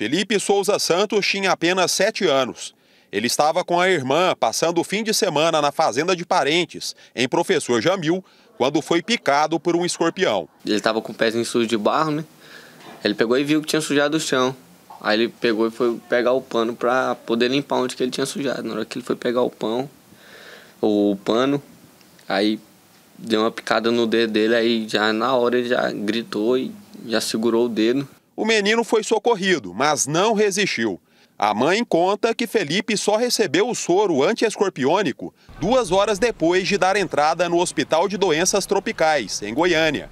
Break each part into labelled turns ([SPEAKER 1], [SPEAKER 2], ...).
[SPEAKER 1] Felipe Souza Santos tinha apenas 7 anos. Ele estava com a irmã passando o fim de semana na fazenda de parentes, em Professor Jamil, quando foi picado por um escorpião. Ele estava com o pezinho sujo de barro, né? Ele pegou e viu que tinha sujado o chão. Aí ele pegou e foi pegar o pano para poder limpar onde que ele tinha sujado. Na hora que ele foi pegar o pão, o pano, aí deu uma picada no dedo dele, aí já na hora ele já gritou e já segurou o dedo. O menino foi socorrido, mas não resistiu. A mãe conta que Felipe só recebeu o soro antiescorpiônico duas horas depois de dar entrada no Hospital de Doenças Tropicais, em Goiânia.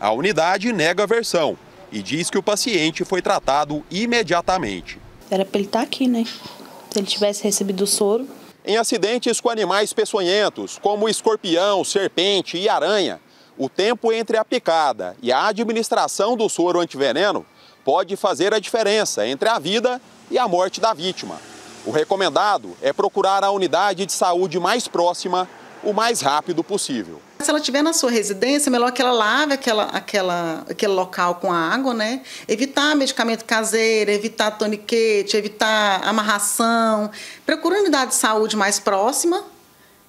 [SPEAKER 1] A unidade nega a versão e diz que o paciente foi tratado imediatamente. Era para ele estar tá aqui, né? Se ele tivesse recebido o soro. Em acidentes com animais peçonhentos, como escorpião, serpente e aranha, o tempo entre a picada e a administração do soro antiveneno pode fazer a diferença entre a vida e a morte da vítima. O recomendado é procurar a unidade de saúde mais próxima o mais rápido possível.
[SPEAKER 2] Se ela estiver na sua residência, melhor que ela lave aquela, aquela, aquele local com água, né? Evitar medicamento caseiro, evitar toniquete, evitar amarração. Procura a unidade de saúde mais próxima,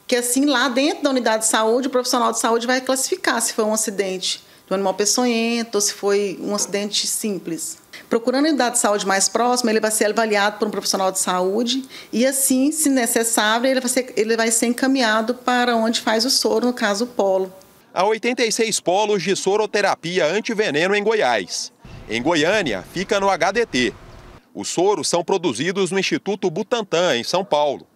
[SPEAKER 2] que assim lá dentro da unidade de saúde, o profissional de saúde vai classificar se foi um acidente do animal peçonhento, ou se foi um acidente simples. Procurando a unidade de saúde mais próxima, ele vai ser avaliado por um profissional de saúde e, assim, se necessário, ele vai ser, ele vai ser encaminhado para onde faz o soro, no caso, o polo. Há 86
[SPEAKER 1] polos de soroterapia antiveneno em Goiás. Em Goiânia, fica no HDT. Os soros são produzidos no Instituto Butantan, em São Paulo.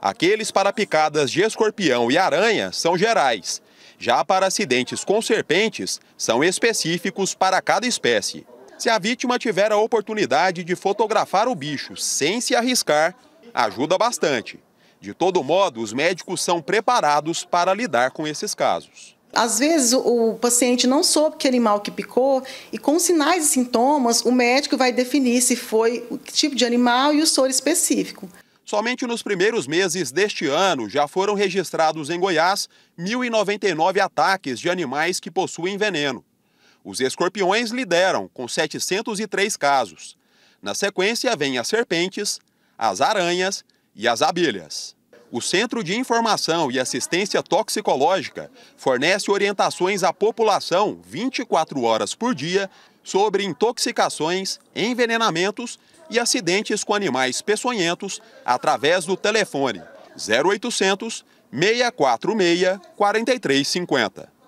[SPEAKER 1] Aqueles para picadas de escorpião e aranha são gerais já para acidentes com serpentes, são específicos para cada espécie. Se a vítima tiver a oportunidade de fotografar o bicho sem se arriscar, ajuda bastante. De todo modo, os médicos são preparados para lidar com esses casos.
[SPEAKER 2] Às vezes o paciente não soube que animal que picou e com sinais e sintomas o médico vai definir se foi o tipo de animal e o soro específico.
[SPEAKER 1] Somente nos primeiros meses deste ano já foram registrados em Goiás 1.099 ataques de animais que possuem veneno. Os escorpiões lideram, com 703 casos. Na sequência, vêm as serpentes, as aranhas e as abelhas. O Centro de Informação e Assistência Toxicológica fornece orientações à população 24 horas por dia, sobre intoxicações, envenenamentos e acidentes com animais peçonhentos através do telefone 0800 646 4350.